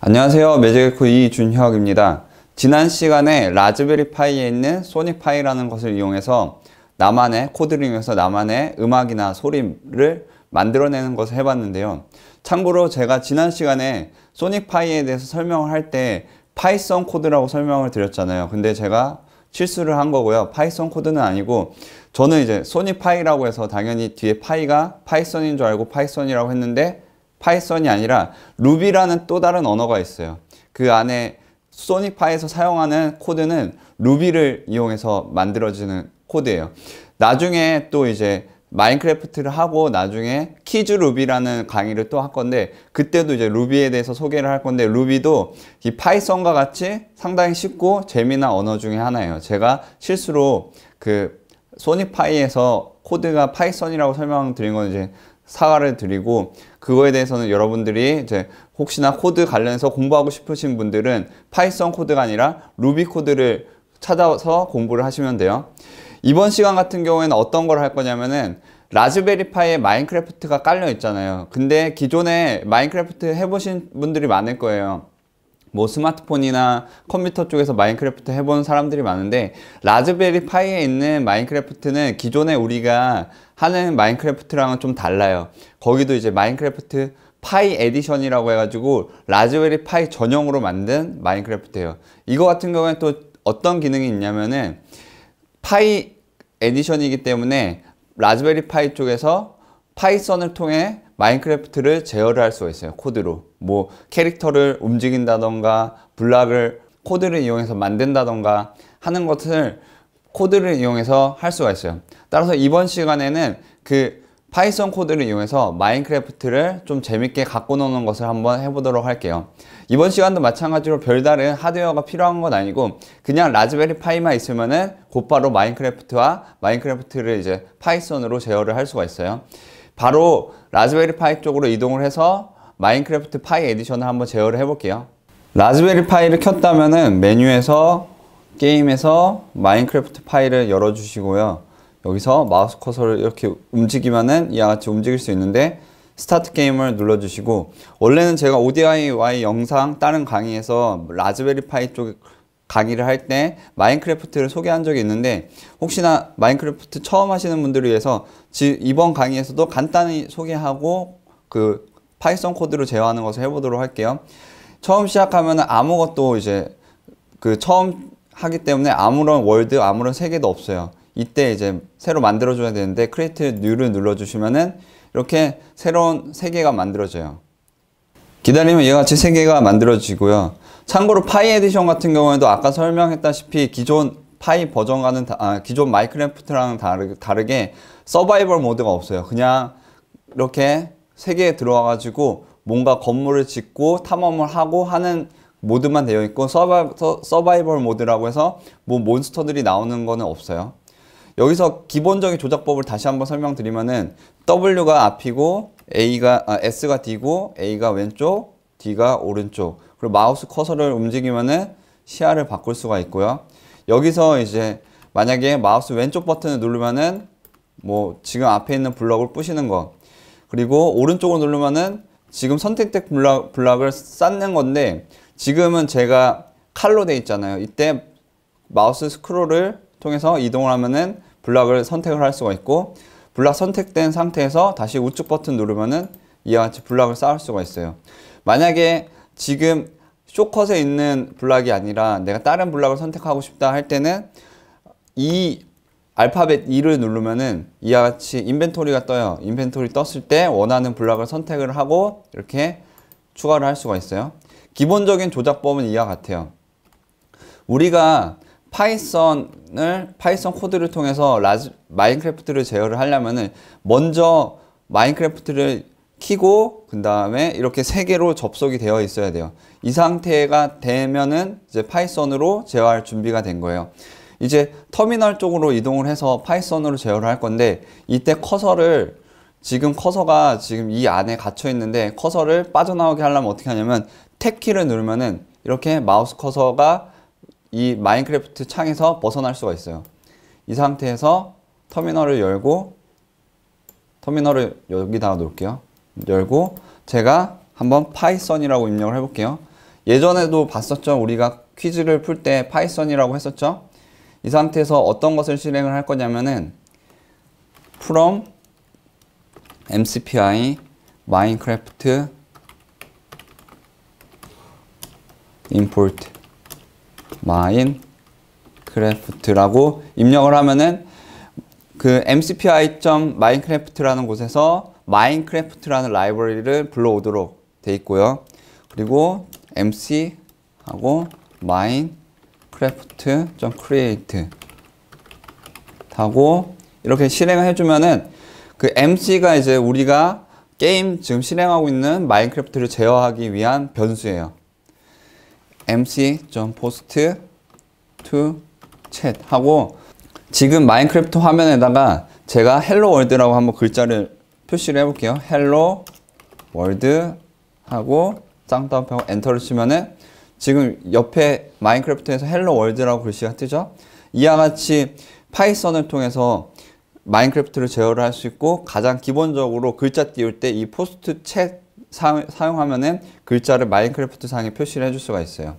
안녕하세요 매직에코 이준혁입니다 지난 시간에 라즈베리 파이에 있는 소닉파이라는 것을 이용해서 나만의 코드를 이용해서 나만의 음악이나 소리를 만들어내는 것을 해봤는데요 참고로 제가 지난 시간에 소닉파이에 대해서 설명을 할 때 파이썬 코드라고 설명을 드렸잖아요 근데 제가 실수를 한 거고요 파이썬 코드는 아니고 저는 이제 소닉파이라고 해서 당연히 뒤에 파이가 파이썬인 줄 알고 파이썬이라고 했는데 파이썬이 아니라 루비라는 또 다른 언어가 있어요. 그 안에 소닉파에서 사용하는 코드는 루비를 이용해서 만들어지는 코드예요. 나중에 또 이제 마인크래프트를 하고 나중에 키즈 루비라는 강의를 또 할 건데 그때도 이제 루비에 대해서 소개를 할 건데 루비도 이 파이썬과 같이 상당히 쉽고 재미난 언어 중에 하나예요. 제가 실수로 그 소닉파이에서 코드가 파이썬이라고 설명드린 건 이제 사과를 드리고 그거에 대해서는 여러분들이 이제 혹시나 코드 관련해서 공부하고 싶으신 분들은 파이썬 코드가 아니라 루비 코드를 찾아서 공부를 하시면 돼요. 이번 시간 같은 경우에는 어떤 걸 할 거냐면은 라즈베리파이에 마인크래프트가 깔려 있잖아요. 근데 기존에 마인크래프트 해보신 분들이 많을 거예요. 뭐 스마트폰이나 컴퓨터 쪽에서 마인크래프트 해본 사람들이 많은데 라즈베리 파이에 있는 마인크래프트는 기존에 우리가 하는 마인크래프트랑은 좀 달라요 거기도 이제 마인크래프트 파이 에디션이라고 해가지고 라즈베리 파이 전용으로 만든 마인크래프트예요 이거 같은 경우에는 또 어떤 기능이 있냐면은 파이 에디션이기 때문에 라즈베리 파이 쪽에서 파이썬을 통해 마인크래프트를 제어를 할 수가 있어요 코드로 뭐 캐릭터를 움직인다던가 블락을 코드를 이용해서 만든다던가 하는 것을 코드를 이용해서 할 수가 있어요 따라서 이번 시간에는 그 파이썬 코드를 이용해서 마인크래프트를 좀 재밌게 갖고 노는 것을 한번 해보도록 할게요 이번 시간도 마찬가지로 별다른 하드웨어가 필요한 건 아니고 그냥 라즈베리 파이만 있으면은 곧바로 마인크래프트와 마인크래프트를 이제 파이썬으로 제어를 할 수가 있어요 바로 라즈베리 파이 쪽으로 이동을 해서 마인크래프트 파이 에디션을 한번 제어를 해볼게요. 라즈베리 파이를 켰다면은 메뉴에서 게임에서 마인크래프트 파이를 열어주시고요. 여기서 마우스 커서를 이렇게 움직이면은 이와 같이 움직일 수 있는데 스타트 게임을 눌러주시고 원래는 제가 ODIY 영상 다른 강의에서 라즈베리 파이 쪽 강의를 할 때 마인크래프트를 소개한 적이 있는데 혹시나 마인크래프트 처음 하시는 분들을 위해서 이번 강의에서도 간단히 소개하고 그 파이썬 코드로 제어하는 것을 해보도록 할게요. 처음 시작하면 아무것도 이제 그 처음 하기 때문에 아무런 월드, 아무런 세계도 없어요. 이때 이제 새로 만들어줘야 되는데 크리에이트 뉴를 눌러주시면은 이렇게 새로운 세계가 만들어져요. 기다리면 얘와 같이 세계가 만들어지고요. 참고로 파이 에디션 같은 경우에도 아까 설명했다시피 기존 파이 버전과는 다, 아, 기존 마이크래프트랑 다르, 게 서바이벌 모드가 없어요. 그냥 이렇게 세계에 들어와가지고 뭔가 건물을 짓고 탐험을 하고 하는 모드만 되어 있고 서바, 서바이벌 모드라고 해서 뭐 몬스터들이 나오는 거는 없어요. 여기서 기본적인 조작법을 다시 한번 설명드리면은 W가 앞이고 A가 아, S가 D고 A가 왼쪽, D가 오른쪽 그리고 마우스 커서를 움직이면은 시야를 바꿀 수가 있고요. 여기서 이제 만약에 마우스 왼쪽 버튼을 누르면은 뭐 지금 앞에 있는 블럭을 부시는 거 그리고 오른쪽을 누르면은 지금 선택된 블럭, 블럭을 쌓는 건데 지금은 제가 칼로 돼 있잖아요. 이때 마우스 스크롤을 통해서 이동을 하면은 블락을 선택을 할 수가 있고 블락 선택된 상태에서 다시 우측 버튼 누르면은 이와 같이 블락을 쌓을 수가 있어요 만약에 지금 쇼컷에 있는 블락이 아니라 내가 다른 블락을 선택하고 싶다 할 때는 이 알파벳 2를 누르면은 이와 같이 인벤토리가 떠요. 인벤토리 떴을 때 원하는 블락을 선택을 하고 이렇게 추가를 할 수가 있어요. 기본적인 조작법은 이와 같아요. 우리가 파이썬을 파이썬 코드를 통해서 라즈, 마인크래프트를 제어를 하려면은 먼저 마인크래프트를 키고 그 다음에 이렇게 세 개로 접속이 되어 있어야 돼요 이 상태가 되면은 이제 파이썬으로 제어할 준비가 된 거예요 이제 터미널 쪽으로 이동을 해서 파이썬으로 제어를 할 건데 이때 커서를 지금 커서가 지금 이 안에 갇혀 있는데 커서를 빠져나오게 하려면 어떻게 하냐면 탭키를 누르면은 이렇게 마우스 커서가 이 마인크래프트 창에서 벗어날 수가 있어요 이 상태에서 터미널을 열고 터미널을 여기다가 놓을게요 열고 제가 한번 파이썬이라고 입력을 해볼게요. 예전에도 봤었죠. 우리가 퀴즈를 풀 때 파이썬이라고 했었죠. 이 상태에서 어떤 것을 실행을 할 거냐면은 from mcpi minecraft import minecraft라고 입력을 하면은 그 mcpi.minecraft라는 곳에서 마인크래프트라는 라이브러리를 불러오도록 돼 있고요. 그리고 mc 하고 m i n e c r c r e a t e 하고 이렇게 실행을 해주면은 그 mc가 이제 우리가 게임 지금 실행하고 있는 마인크래프트를 제어하기 위한 변수예요. mc.post to chat 하고 지금 마인크래프트 화면에다가 제가 헬로 월드라고 한번 글자를 표시를 해볼게요. 헬로 월드 하고 쌍따옴표고 엔터를 치면은 지금 옆에 마인크래프트에서 헬로 월드라고 글씨가 뜨죠. 이와 같이 파이썬을 통해서 마인크래프트를 제어를 할 수 있고 가장 기본적으로 글자 띄울 때 이 포스트 챗 사용하면은 글자를 마인크래프트 상에 표시를 해줄 수가 있어요.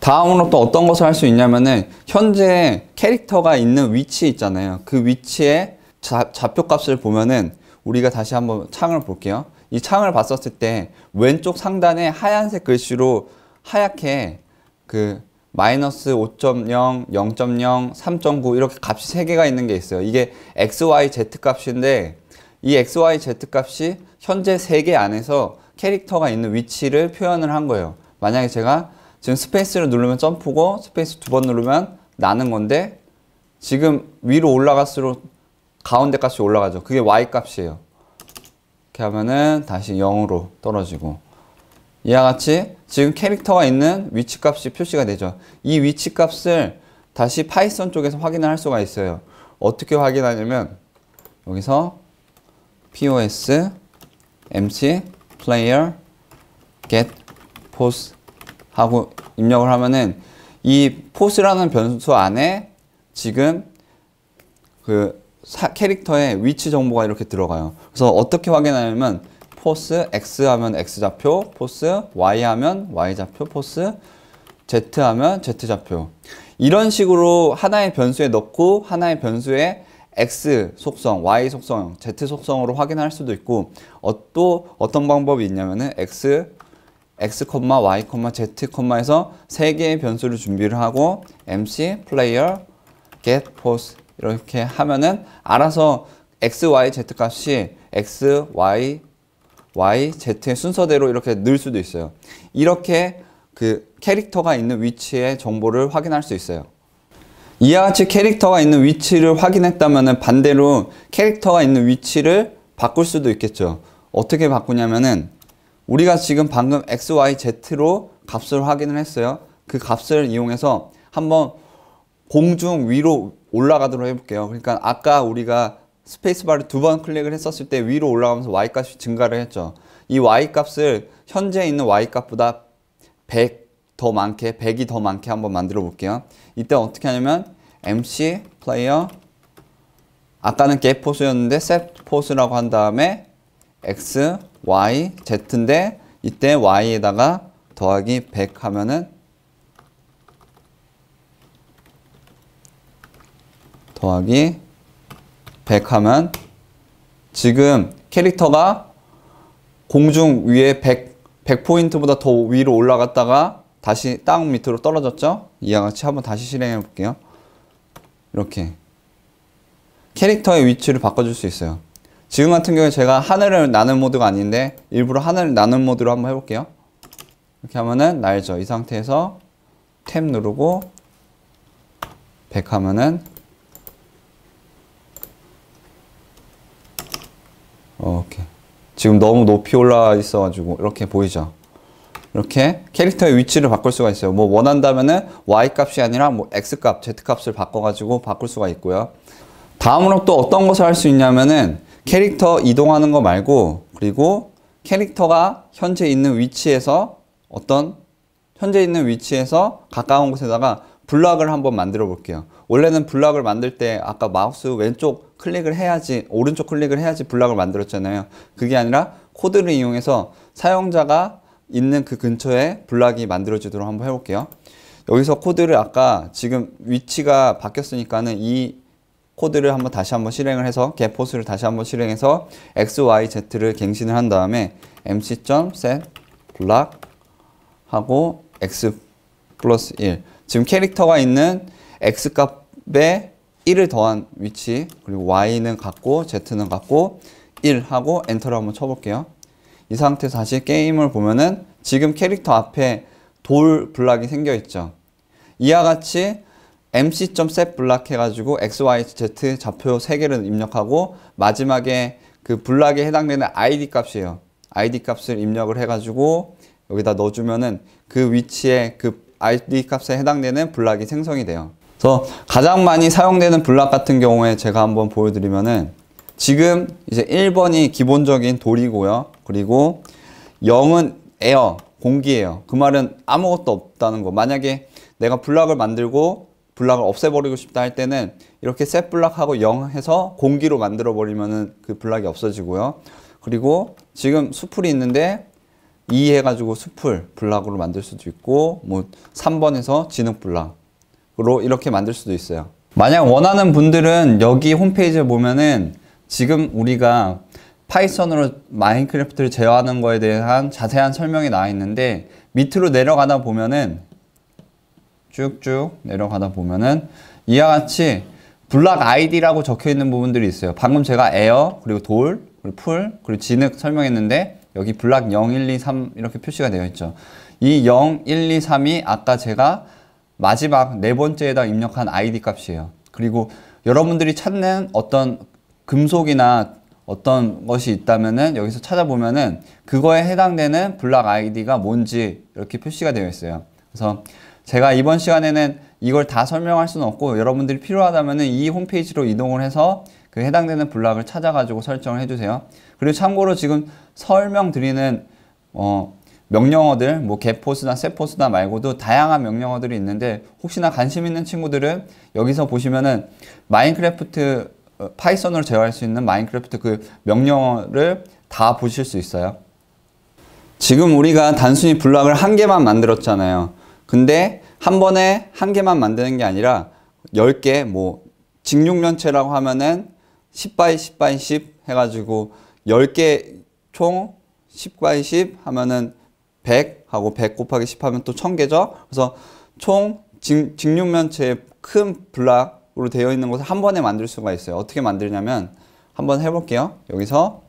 다음으로 또 어떤 것을 할 수 있냐면은 현재 캐릭터가 있는 위치 있잖아요. 그 위치에 좌표값을 보면은 우리가 다시 한번 창을 볼게요. 이 창을 봤었을 때 왼쪽 상단에 하얀색 글씨로 하얗게 그 마이너스 5.0, 0.0, 3.9 이렇게 값이 3개가 있는 게 있어요. 이게 XYZ 값인데 이 XYZ 값이 현재 3개 안에서 캐릭터가 있는 위치를 표현을 한 거예요. 만약에 제가 지금 스페이스를 누르면 점프고 스페이스 두 번 누르면 나는 건데 지금 위로 올라갈수록 가운데 값이 올라가죠. 그게 y 값이에요. 이렇게 하면은 다시 0으로 떨어지고 이와 같이 지금 캐릭터가 있는 위치 값이 표시가 되죠. 이 위치 값을 다시 파이썬 쪽에서 확인을 할 수가 있어요. 어떻게 확인하냐면 여기서 pos mc player get pos 하고 입력을 하면은 이 pos라는 변수 안에 지금 그 캐릭터의 위치 정보가 이렇게 들어가요. 그래서 어떻게 확인하냐면 포스 X 하면 X 좌표, 포스 Y 하면 Y 좌표, 포스 Z 하면 Z 좌표. 이런 식으로 하나의 변수에 넣고 하나의 변수에 X 속성, Y 속성, Z 속성으로 확인할 수도 있고 어, 또 어떤 방법이 있냐면은 X, X, Y, Z, 에서 세 개의 변수를 준비를 하고 MC, player, get, p o s e 이렇게 하면은 알아서 x, y, z 값이 x, y, y, z의 순서대로 이렇게 늘 수도 있어요. 이렇게 그 캐릭터가 있는 위치의 정보를 확인할 수 있어요. 이와 같이 캐릭터가 있는 위치를 확인했다면 반대로 캐릭터가 있는 위치를 바꿀 수도 있겠죠. 어떻게 바꾸냐면은 우리가 지금 방금 x, y, z로 값을 확인을 했어요. 그 값을 이용해서 한번 공중 위로 올라가도록 해볼게요. 그러니까 아까 우리가 스페이스바를 두 번 클릭을 했었을 때 위로 올라가면서 y값이 증가를 했죠. 이 y값을 현재 있는 y값보다 100 더 많게, 100이 더 많게 한번 만들어 볼게요. 이때 어떻게 하냐면 mc 플레이어 아까는 get 포스였는데 set 포스라고 한 다음에 x, y, z인데 이때 y에다가 더하기 100 하면은 더하기 100 하면 지금 캐릭터가 공중 위에 100, 100포인트보다 더 위로 올라갔다가 다시 땅 밑으로 떨어졌죠? 이와 같이 한번 다시 실행해 볼게요. 이렇게 캐릭터의 위치를 바꿔줄 수 있어요. 지금 같은 경우에 제가 하늘을 나는 모드가 아닌데 일부러 하늘을 나는 모드로 한번 해볼게요. 이렇게 하면은 날죠. 이 상태에서 탭 누르고 100 하면은 어, 오케이. 지금 너무 높이 올라와 있어가지고 이렇게 보이죠? 이렇게 캐릭터의 위치를 바꿀 수가 있어요. 뭐 원한다면은 y 값이 아니라 뭐 x 값, z 값을 바꿔가지고 바꿀 수가 있고요. 다음으로 또 어떤 것을 할 수 있냐면은 캐릭터 이동하는 거 말고 그리고 캐릭터가 현재 있는 위치에서 어떤 현재 있는 위치에서 가까운 곳에다가 블락을 한번 만들어 볼게요. 원래는 블락을 만들 때 아까 마우스 왼쪽 클릭을 해야지 오른쪽 클릭을 해야지 블락을 만들었잖아요 그게 아니라 코드를 이용해서 사용자가 있는 그 근처에 블락이 만들어지도록 한번 해볼게요 여기서 코드를 아까 지금 위치가 바뀌었으니까는 이 코드를 한번 다시 한번 실행을 해서 getPost를 다시 한번 실행해서 x, y, z를 갱신을 한 다음에 mc.set block 하고 x 플러스 1 지금 캐릭터가 있는 x값에 1을 더한 위치 그리고 y는 같고 z는 같고 1하고 엔터를 한번 쳐볼게요 이 상태에서 다시 게임을 보면은 지금 캐릭터 앞에 돌 블락이 생겨 있죠 이와 같이 mc.set 블락 해가지고 x, y, z 좌표 3개를 입력하고 마지막에 그 블락에 해당되는 id 값이에요 id 값을 입력을 해가지고 여기다 넣어주면은 그 위치에 그 id 값에 해당되는 블락이 생성이 돼요 그래서 가장 많이 사용되는 블락 같은 경우에 제가 한번 보여드리면은 지금 이제 1번이 기본적인 돌이고요. 그리고 0은 에어, 공기예요. 그 말은 아무것도 없다는 거. 만약에 내가 블락을 만들고 블락을 없애버리고 싶다 할 때는 이렇게 셋 블락하고 0 해서 공기로 만들어 버리면은 그 블락이 없어지고요. 그리고 지금 수풀이 있는데 2 해가지고 수풀 블락으로 만들 수도 있고 뭐 3번에서 진흙 블락 로 이렇게 만들 수도 있어요 만약 원하는 분들은 여기 홈페이지에 보면은 지금 우리가 파이썬으로 마인크래프트를 제어하는 거에 대한 자세한 설명이 나와 있는데 밑으로 내려가다 보면은 쭉쭉 내려가다 보면은 이와 같이 블락 아이디라고 적혀 있는 부분들이 있어요 방금 제가 에어 그리고 돌 그리고 풀 그리고 진흙 설명했는데 여기 블락 0, 1, 2, 3 이렇게 표시가 되어 있죠 이 0, 1, 2, 3이 아까 제가 마지막 네 번째에다 입력한 ID 값이에요. 그리고 여러분들이 찾는 어떤 금속이나 어떤 것이 있다면은 여기서 찾아보면은 그거에 해당되는 블락 아이디가 뭔지 이렇게 표시가 되어 있어요. 그래서 제가 이번 시간에는 이걸 다 설명할 수는 없고 여러분들이 필요하다면은 이 홈페이지로 이동을 해서 그 해당되는 블락을 찾아가지고 설정을 해주세요. 그리고 참고로 지금 설명드리는 어 명령어들 뭐 g 포스나 s 포스나 말고도 다양한 명령어들이 있는데 혹시나 관심 있는 친구들은 여기서 보시면은 마인크래프트 어, 파이썬으로 제어할 수 있는 마인크래프트 그 명령어를 다 보실 수 있어요. 지금 우리가 단순히 블럭을 한 개만 만들었잖아요. 근데 한 번에 한 개만 만드는 게 아니라 10개 뭐 직육면체라고 하면은 10바이 10바이 10 해가지고 10개 총 10바이 10 하면은 100하고 100 곱하기 10하면 또 1000개죠. 그래서 총 직, 육면체의큰 블락으로 되어 있는 것을 한 번에 만들 수가 있어요. 어떻게 만들냐면 한번 해볼게요. 여기서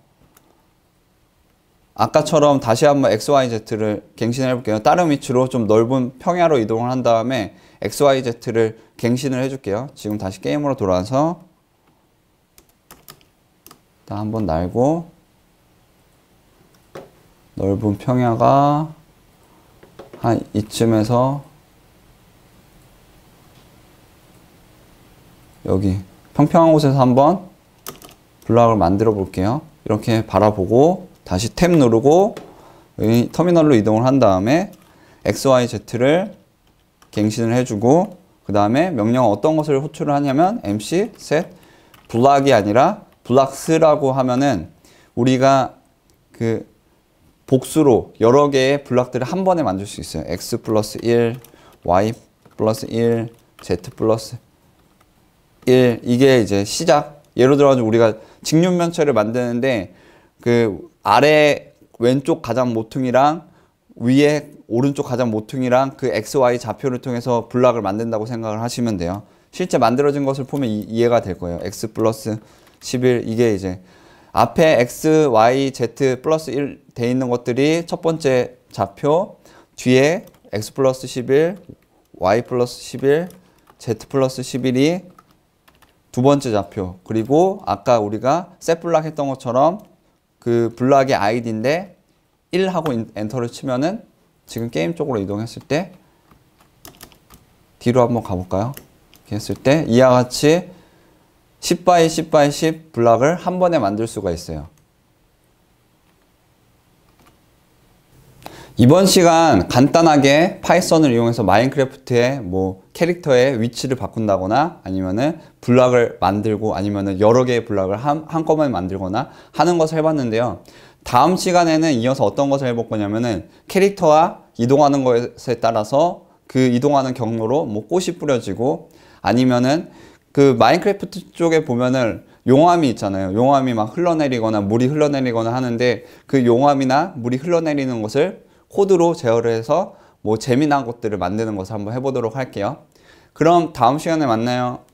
아까처럼 다시 한번 XYZ를 갱신해 볼게요. 다른 위치로 좀 넓은 평야로 이동을 한 다음에 XYZ를 갱신을 해줄게요. 지금 다시 게임으로 돌아와서 한번 날고 넓은 평야가 한 이쯤에서 여기 평평한 곳에서 한번 블락을 만들어 볼게요 이렇게 바라보고 다시 탭 누르고 터미널로 이동을 한 다음에 XYZ를 갱신을 해주고 그 다음에 명령 어떤 것을 호출을 하냐면 MC set 블락이 아니라 블락스라고 하면은 우리가 그 복수로 여러 개의 블락들을 한 번에 만들 수 있어요. x 플러스 1, y 플러스 1, z 플러스 1 이게 이제 시작 예를 들어서 우리가 직육면체를 만드는데 그 아래 왼쪽 가장 모퉁이랑 위에 오른쪽 가장 모퉁이랑 그 x, y 좌표를 통해서 블락을 만든다고 생각을 하시면 돼요. 실제 만들어진 것을 보면 이, 이해가 될 거예요. x 플러스 11 이게 이제 앞에 x, y, z 플러스 1 돼 있는 것들이 첫 번째 좌표, 뒤에 x 플러스 11, y 플러스 11, z 플러스 11이 두 번째 좌표 그리고 아까 우리가 셋블락 했던 것처럼 그 블락의 아이디인데 1하고 엔터를 치면은 지금 게임 쪽으로 이동했을 때 뒤로 한번 가볼까요? 이렇게 했을 때 이와 같이 10바이 10바이 10 블락을 한 번에 만들 수가 있어요. 이번 시간 간단하게 파이썬을 이용해서 마인크래프트의 뭐 캐릭터의 위치를 바꾼다거나 아니면은 블락을 만들고 아니면은 여러 개의 블락을 한, 한꺼번에 만들거나 하는 것을 해봤는데요. 다음 시간에는 이어서 어떤 것을 해볼 거냐면은 캐릭터와 이동하는 것에 따라서 그 이동하는 경로로 뭐 꽃이 뿌려지고 아니면은 그 마인크래프트 쪽에 보면은 용암이 있잖아요. 용암이 막 흘러내리거나 물이 흘러내리거나 하는데 그 용암이나 물이 흘러내리는 것을 코드로 제어를 해서 뭐 재미난 것들을 만드는 것을 한번 해보도록 할게요. 그럼 다음 시간에 만나요.